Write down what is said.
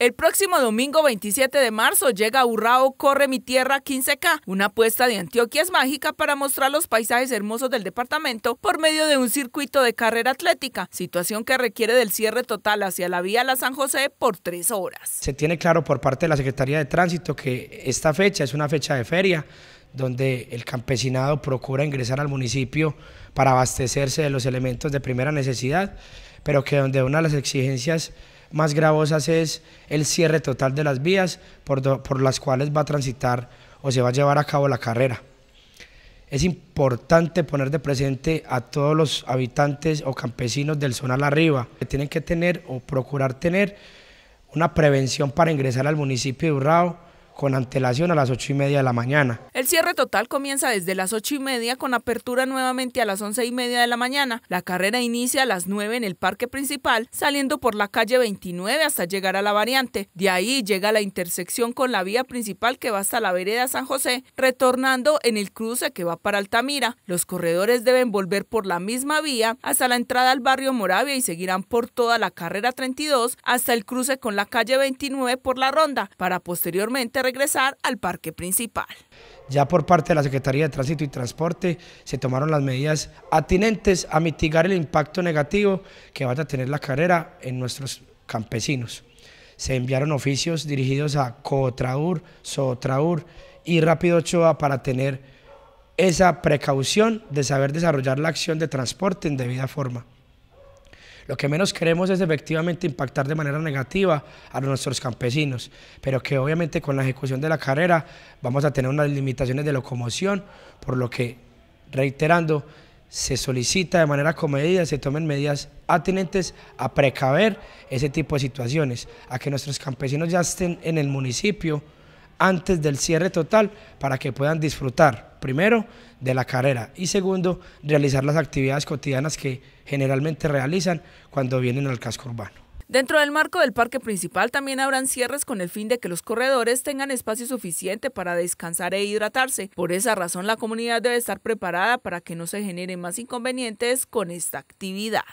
El próximo domingo 27 de marzo llega a Urrao Corre mi Tierra 15K, una apuesta de Antioquia es mágica para mostrar los paisajes hermosos del departamento por medio de un circuito de carrera atlética, situación que requiere del cierre total hacia la vía La San José por tres horas. Se tiene claro por parte de la Secretaría de Tránsito que esta fecha es una fecha de feria, donde el campesinado procura ingresar al municipio para abastecerse de los elementos de primera necesidad, pero que donde una de las exigencias más gravosas es el cierre total de las vías por, las cuales va a transitar o se va a llevar a cabo la carrera. Es importante poner de presente a todos los habitantes o campesinos del zona la arriba, que tienen que tener o procurar tener una prevención para ingresar al municipio de Urrao, con antelación a las ocho y media de la mañana. El cierre total comienza desde las ocho y media con apertura nuevamente a las once y media de la mañana. La carrera inicia a las 9 en el parque principal, saliendo por la calle 29 hasta llegar a la variante. De ahí llega la intersección con la vía principal que va hasta la vereda San José, retornando en el cruce que va para Altamira. Los corredores deben volver por la misma vía hasta la entrada al barrio Moravia y seguirán por toda la carrera 32 hasta el cruce con la calle 29 por la ronda, para posteriormente regresar al parque principal. Ya por parte de la Secretaría de Tránsito y Transporte se tomaron las medidas atinentes a mitigar el impacto negativo que va a tener la carrera en nuestros campesinos. Se enviaron oficios dirigidos a Cotraur, Sotraur y Rápido Ochoa para tener esa precaución de saber desarrollar la acción de transporte en debida forma. Lo que menos queremos es efectivamente impactar de manera negativa a nuestros campesinos, pero que obviamente con la ejecución de la carrera vamos a tener unas limitaciones de locomoción, por lo que, reiterando, se solicita de manera comedida, se tomen medidas atinentes a precaver ese tipo de situaciones, a que nuestros campesinos ya estén en el municipio antes del cierre total para que puedan disfrutar primero, de la carrera y segundo, realizar las actividades cotidianas que generalmente realizan cuando vienen al casco urbano. Dentro del marco del parque principal también habrán cierres con el fin de que los corredores tengan espacio suficiente para descansar e hidratarse. Por esa razón la comunidad debe estar preparada para que no se generen más inconvenientes con esta actividad.